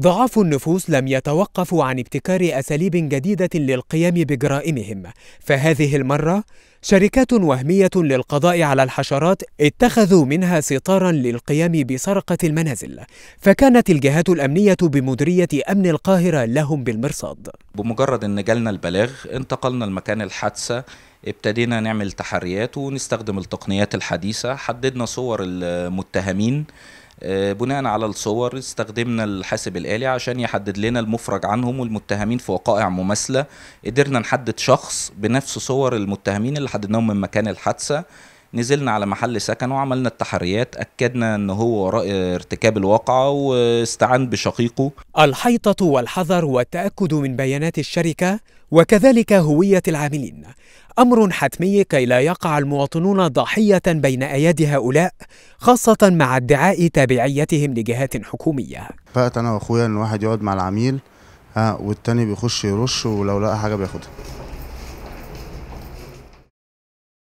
ضعاف النفوس لم يتوقفوا عن ابتكار اساليب جديده للقيام بجرائمهم فهذه المره شركات وهميه للقضاء على الحشرات اتخذوا منها ستارا للقيام بسرقه المنازل فكانت الجهات الامنيه بمديريه امن القاهره لهم بالمرصاد بمجرد ان جالنا البلاغ انتقلنا لمكان الحادثه ابتدينا نعمل تحريات ونستخدم التقنيات الحديثه حددنا صور المتهمين آه، بناء على الصور استخدمنا الحاسب الآلي عشان يحدد لنا المفرج عنهم والمتهمين في وقائع مماثلة قدرنا نحدد شخص بنفس صور المتهمين اللي حددناهم من مكان الحادثة نزلنا على محل سكنه وعملنا التحريات أكدنا أن هو وراء ارتكاب الواقعة واستعان بشقيقه الحيطة والحذر والتأكد من بيانات الشركة وكذلك هوية العاملين أمر حتمي كي لا يقع المواطنون ضحية بين أيادي هؤلاء خاصة مع ادعاء تابعيتهم لجهات حكومية فقط أنا وأخويا إن واحد يقعد مع العميل آه، والتاني بيخش يرش ولو لقى حاجة بياخدها